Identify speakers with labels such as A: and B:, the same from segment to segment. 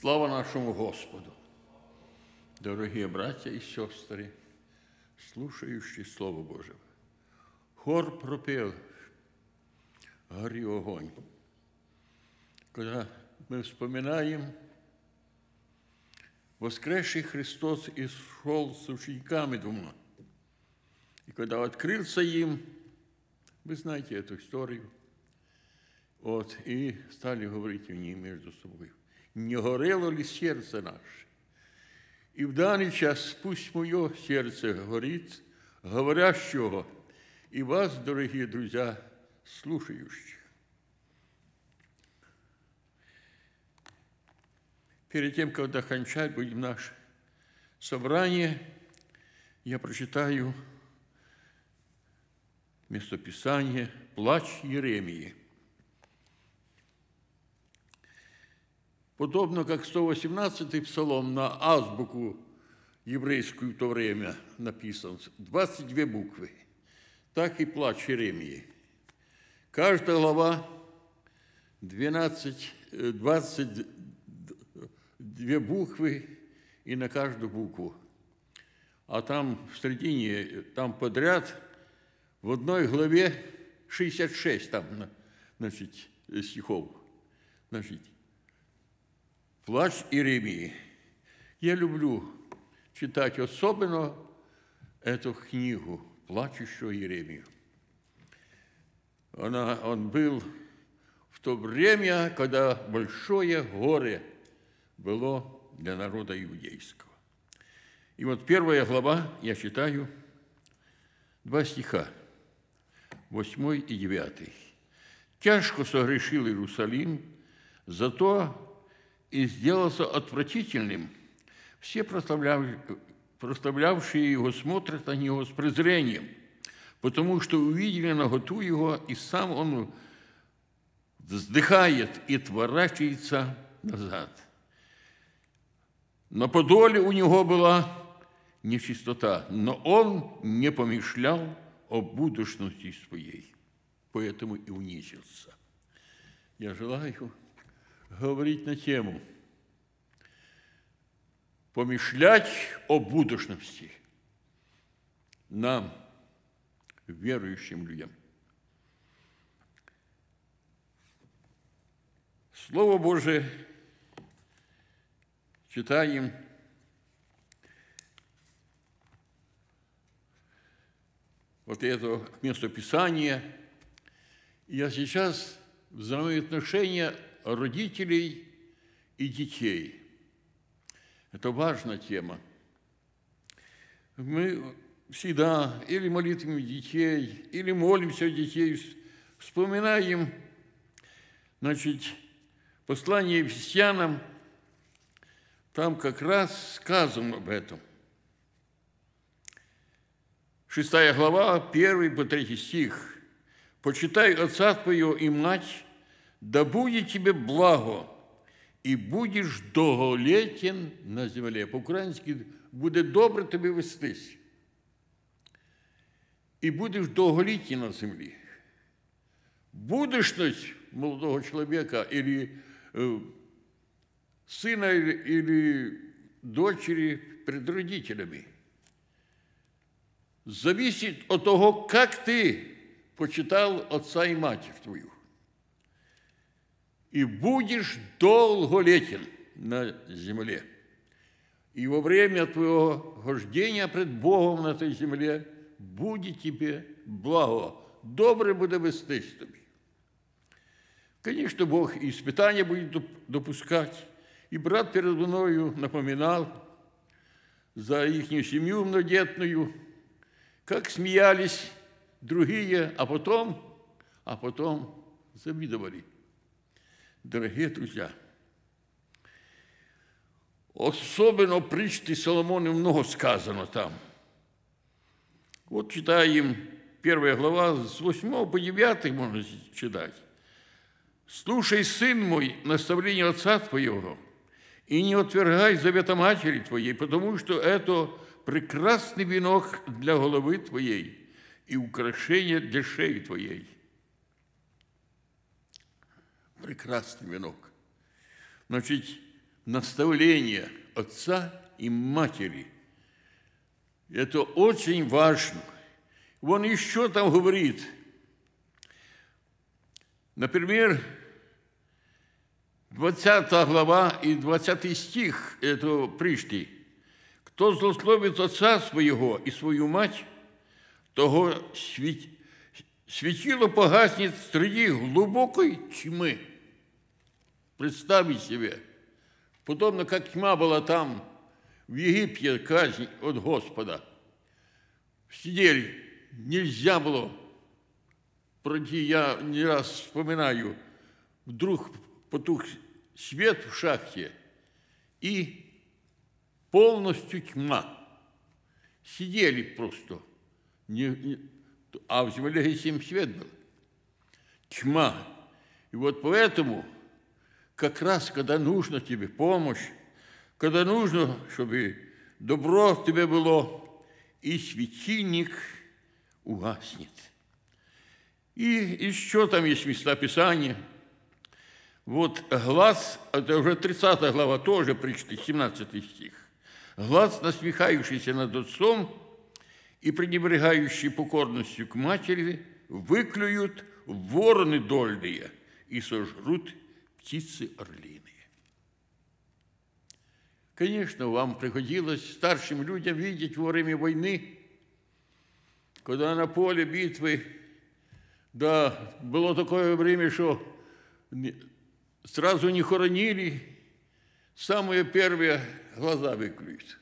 A: Слава нашому Господу! Дорогі браття і сестри, слушаючи Слово Боже, хор пропів горі огонь. Коли ми вспоминаємо, воскресший Христос ішов з учениками двома. И когда открылся им, вы знаете эту историю, вот, и стали говорить в ней между собой. не горело ли сердце наше. И в данный час пусть моє серце горить, говорящого, и вас, дорогие друзья, слушающих. Перед тем, как кончать будем наше собрание, я прочитаю местописание «Плач Еремии». подобно как 118-й псалом на азбуку еврейскую в то время написан, 22 буквы, так и плач Еремии. Каждая глава 12, 22 э, буквы и на каждую букву. А там в середине, там подряд, в одной главе 66 там, значит, э, стихов. Значит, Плач Иеремии. Я люблю читать особенно эту книгу «Плачущую Иеремию». Она, он был в то время, когда большое горе было для народа иудейского. И вот первая глава, я читаю, два стиха, восьмой и девятый. «Тяжко согрешил Иерусалим, зато и сделался отвратительным. Все прославлявшие его смотрят на него с презрением, потому что увидели наготу его, и сам он вздыхает и творачивается назад. На подоле у него была нечистота, но он не помышлял о будущности своей, поэтому и унизился. Я желаю говорить на тему «Помышлять о будущности нам, верующим людям». Слово Божие читаем вот это место Писания. Я сейчас взаимоотношения родителей и детей. Это важная тема. Мы всегда или молитвами детей, или молимся о детей, вспоминаем, значит, послание ефесянам, там как раз сказано об этом. Шестая глава, первый по третий стих. «Почитай отца твоего и мать, да будет тебе благо, і будеш доголетен на землі. По-українськи буде добре тобі вестись. І будеш доголітні на землі. Будешність молодого чоловіка или э, сина или дочери перед родителями зависит от того, как ти почитав отца і матерь твою. и будешь долголетен на земле. И во время твоего хождения пред Богом на этой земле будет тебе благо, добре будет вестись тобі. Конечно, Бог и испытания будет допускать. И брат перед мною напоминал за их семью многодетную, как смеялись другие, а потом, а потом завидовали. Дорогие друзья, особенно причты Соломона много сказано там. Вот читаем первая глава с 8 по 9 можно читать. «Слушай, сын мой, наставление отца твоего, и не отвергай завета матери твоей, потому что это прекрасный венок для головы твоей и украшение для шеи твоей» прекрасный венок. Значит, наставление отца и матери – это очень важно. Он еще там говорит, например, 20 глава и 20 стих этого пришли. «Кто злословит отца своего и свою мать, того свет... светило погаснет среди глубокой тьмы». Представить себе, подобно как тьма была там, в Египте казнь от Господа. Сидели, нельзя было пройти, я не раз вспоминаю, вдруг потух свет в шахте и полностью тьма. Сидели просто. Не, не, а в земле и свет был. Тьма. И вот поэтому как раз, когда нужно тебе помощь, когда нужно, чтобы добро в тебе было, и светильник угаснет. И еще там есть места Писания. Вот глаз, это уже 30 глава тоже причты, 17 стих. Глаз, насмехающийся над отцом и пренебрегающий покорностью к матери, выклюют вороны дольные и сожрут птицы орлиные. Конечно, вам приходилось старшим людям видеть во время войны, когда на поле битвы, да, было такое время, что сразу не хоронили, самые первые глаза выклюют.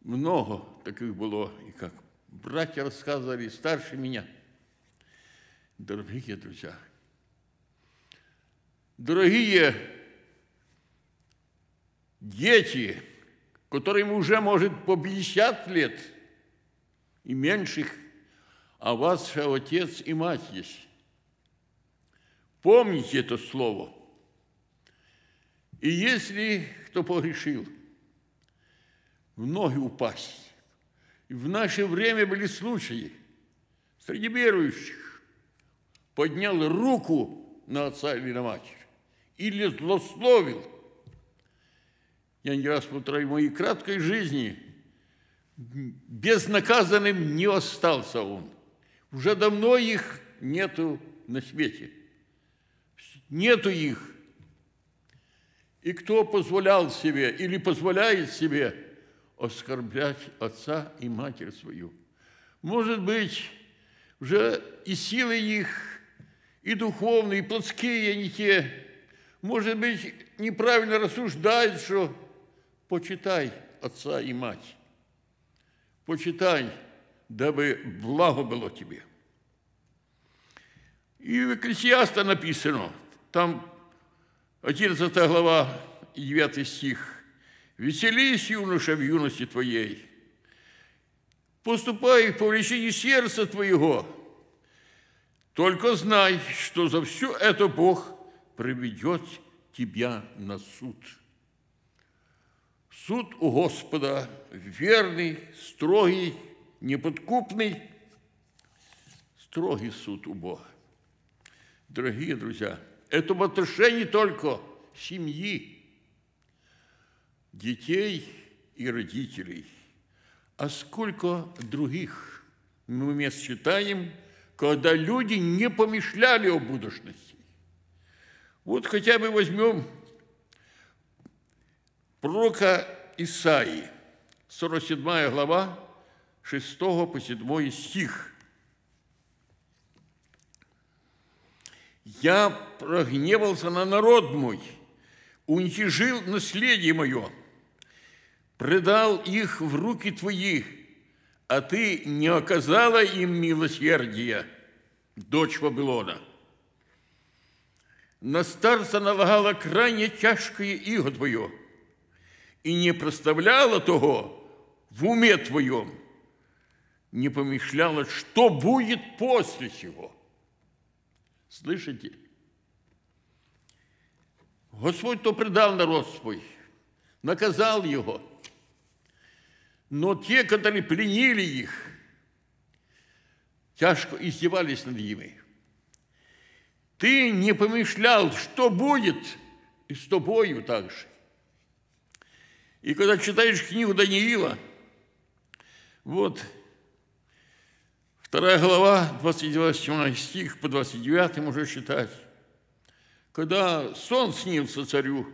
A: Много таких было, и как братья рассказывали, старше меня. Дорогие друзья, Дорогие дети, которым уже, может, по 50 лет и меньших, а у вас же отец и мать есть. Помните это слово. И если кто погрешил, в ноги упасть. И в наше время были случаи среди верующих. Поднял руку на отца или на мать или злословил. Я не раз повторяю в моей краткой жизни безнаказанным не остался он. Уже давно их нету на свете. Нету их. И кто позволял себе или позволяет себе оскорблять отца и матерь свою? Может быть, уже и силы их, и духовные, и плотские, не те, может быть, неправильно рассуждает, что почитай отца и мать, почитай, дабы благо было тебе. И в Экклесиаста написано, там 11 глава, 9 стих, «Веселись, юноша, в юности твоей, поступай по влечению сердца твоего, только знай, что за все это Бог – приведет тебя на суд. Суд у Господа верный, строгий, неподкупный, строгий суд у Бога. Дорогие друзья, это в отношении только семьи, детей и родителей. А сколько других мы мест считаем, когда люди не помышляли о будущности? Вот хотя бы возьмем пророка Исаии, 47 глава, 6 по 7 стих. «Я прогневался на народ мой, уничижил наследие мое, предал их в руки твои, а ты не оказала им милосердия, дочь Вавилона». На стар заналагала крайне тяжкое иго твое, и не проставляла того в уме твоем, не помышляла, что будет после сего. Слышите? Господь то предал народ свой, наказал его. Но те, которые пленили их, тяжко издевались над ними – ты не помышлял, что будет и с тобою также. И когда читаешь книгу Даниила, вот, вторая глава, 29 стих по 29 уже считать, когда сон снился царю,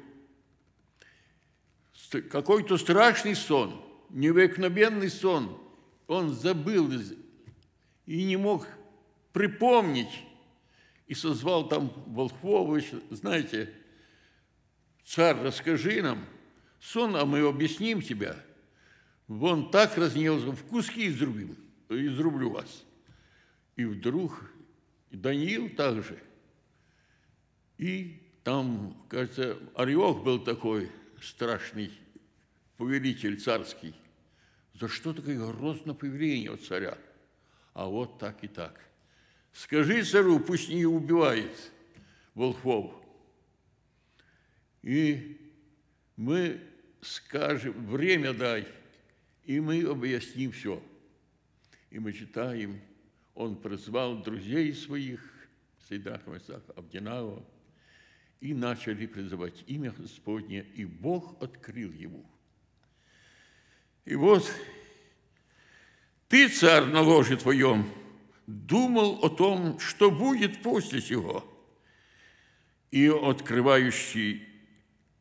A: какой-то страшный сон, необыкновенный сон, он забыл и не мог припомнить, и созвал там волхвов, знаете, царь, расскажи нам сон, а мы объясним тебя. Вон так разнелся, в куски изрубим, изрублю вас. И вдруг Даниил также. И там, кажется, Орех был такой страшный повелитель царский. За что такое грозное появление у царя? А вот так и так – Скажи царю, пусть не убивает Волхов, И мы скажем, время дай, и мы объясним все. И мы читаем, он призвал друзей своих, Сайдаха, Масаха, Абдинава, и начали призывать имя Господне, и Бог открыл ему. И вот ты, царь, на ложе твоем, думал о том, что будет после сего, и открывающий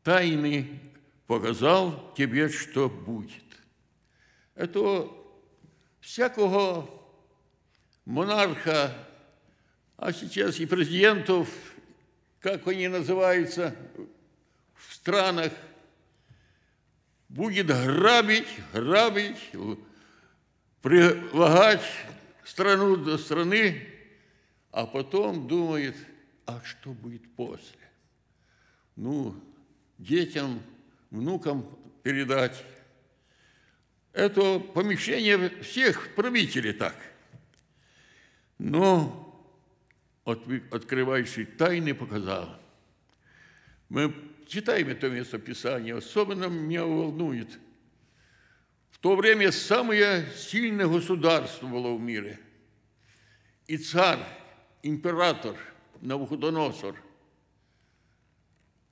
A: тайны показал тебе, что будет. Это всякого монарха, а сейчас и президентов, как они называются в странах, будет грабить, грабить, прилагать страну до страны, а потом думает, а что будет после? Ну, детям, внукам передать. Это помещение всех правителей так. Но открывающий тайны показал. Мы читаем это местописание, особенно меня волнует – то время самое сильное государство было в мире. И царь, император Навуходоносор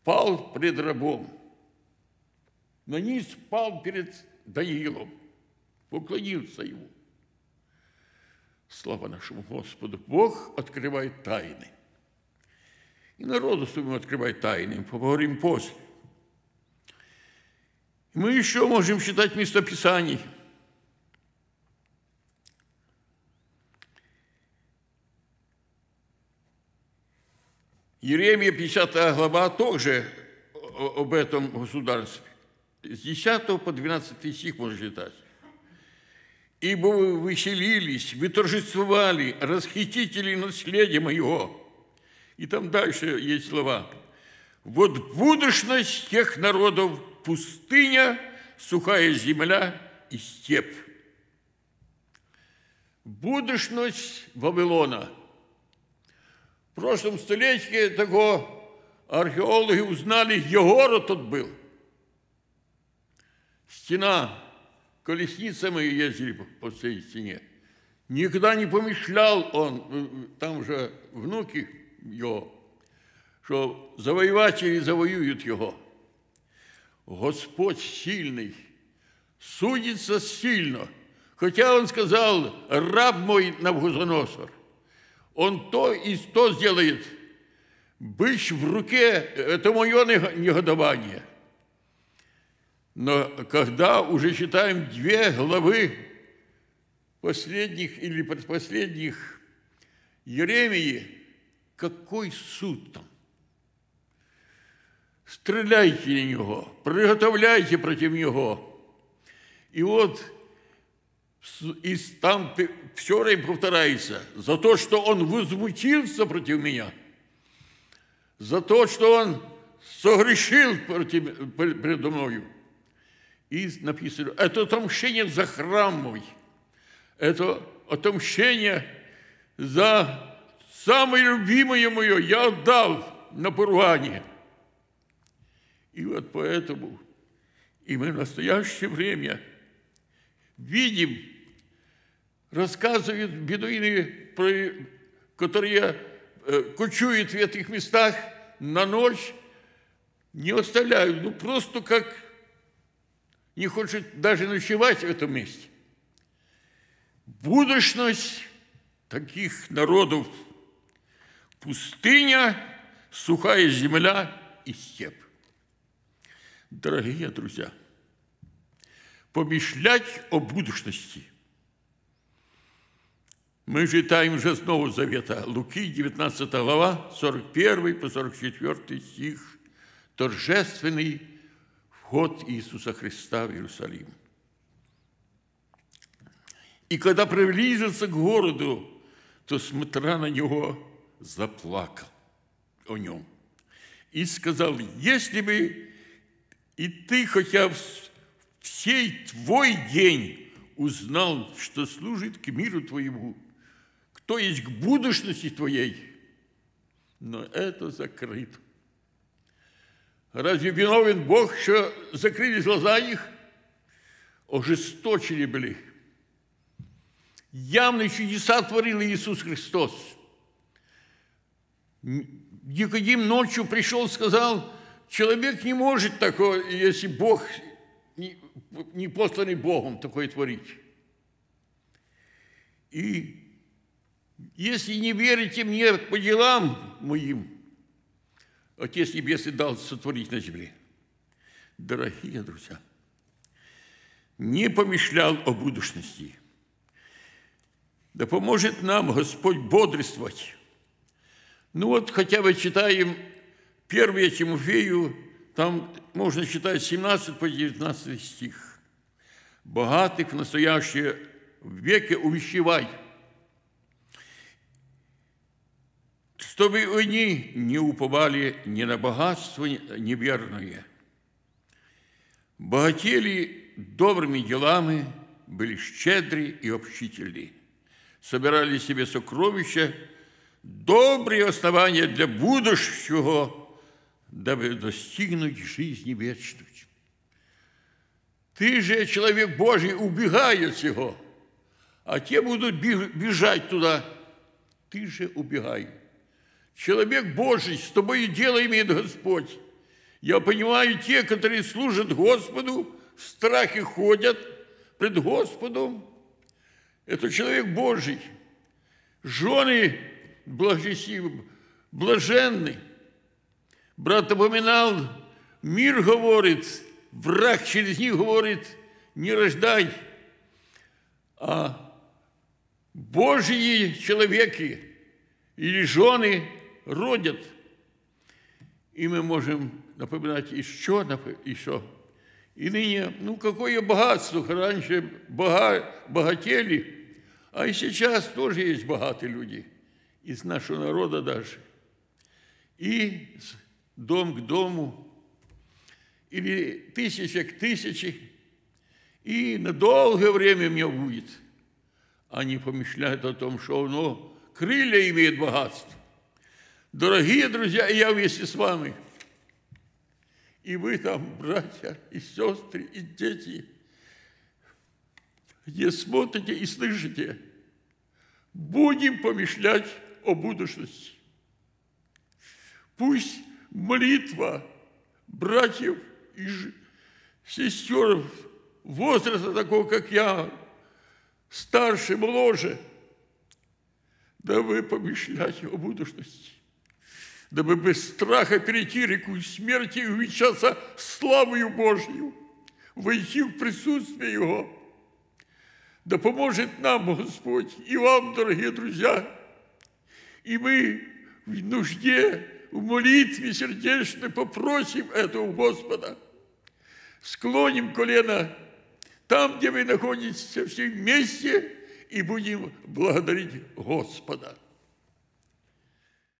A: пал пред рабом, На низ пал перед Даниилом, поклонился ему. Слава нашему Господу! Бог открывает тайны. И народу своему открывает тайны. Поговорим после. Мы еще можем считать местописаний. Еремия 50 глава тоже об этом государстве. С 10 по 12 стих можно читать. «Ибо вы веселились, вы торжествовали, расхитители наследия моего». И там дальше есть слова – вот будущность тех народов – пустыня, сухая земля и степь. Будущность Вавилона. В прошлом столетии такого археологи узнали, где город тут был. Стена, колесницами ездили по всей стене. Никогда не помышлял он, э, э, там же внуки его що завоювачі завоюють його. Господь сильний, судиться сильно. Хотя он сказал, раб мой Навгузоносор, он то и то сделает. Быч в руке – это мое негодование. Но когда уже читаем две главы последних или предпоследних Еремии, какой суд там? стріляйте на нього, приготовляйте проти нього. І от и там все время повторяется, за то, что он возмутился против меня, за то, что он согрешил против, передо мною. И написано, это отомщение за храмовый, это отомщение за самое любимое мое я отдал на поругание – и вот поэтому и мы в настоящее время видим, рассказывают бедуины, которые э, кучуют в этих местах на ночь, не оставляют, ну просто как не хочет даже ночевать в этом месте. Будущность таких народов – пустыня, сухая земля и степь. Дорогие друзья, помышлять о будущности. Мы читаем уже снова Завета, Луки, 19 глава, 41 по 44 стих, торжественный вход Иисуса Христа в Иерусалим. И когда приблизился к городу, то, смотря на него, заплакал о нем. И сказал, если бы и ты хотя в сей твой день узнал, что служит к миру твоему, кто есть к будущности твоей, но это закрыто. Разве виновен Бог, что закрылись глаза их? Ожесточили были. Явные чудеса творил Иисус Христос. Никодим ночью пришел, сказал – человек не может такого, если Бог не, не посланный Богом такое творить. И если не верите мне по делам моим, Отец Небесный дал сотворить на земле. Дорогие друзья, не помышлял о будущности. Да поможет нам Господь бодрствовать. Ну вот хотя бы читаем 1 Тимофею, там можно читать 17 по 19 стих. «Богатых в настоящее веке увещевай, чтобы они не уповали ни на богатство неверное, богатели добрыми делами, были щедры и общительны, собирали себе сокровища, добрые основания для будущего дабы достигнуть жизни вечной. Ты же, человек Божий, убегай от всего, а те будут бежать туда. Ты же убегай. Человек Божий, с тобой и дело имеет Господь. Я понимаю, те, которые служат Господу, в страхе ходят пред Господом. Это человек Божий. Жены блаженны, Брат упоминал, мир говорит, враг через них говорит, не рождай. А Божьи человеки или жены родят. И мы можем напоминать еще, еще. И ныне, ну какое богатство, раньше бога, богатели, а и сейчас тоже есть богатые люди из нашего народа даже. И дом к дому, или тысяча к тысяче, и на долгое время меня будет. Они помышляют о том, что оно крылья имеет богатство. Дорогие друзья, я вместе с вами. И вы там, братья, и сестры, и дети, где смотрите и слышите, будем помышлять о будущности. Пусть молитва братьев и сестер возраста такого, как я, старше, моложе, дабы помышлять о будущности, дабы без страха перейти реку смерти и увенчаться славою Божью, войти в присутствие Его. Да поможет нам Господь и вам, дорогие друзья, и мы в нужде в молитве сердечно попросим этого у Господа. Склоним колено там, где вы находитесь, все вместе, и будем благодарить Господа.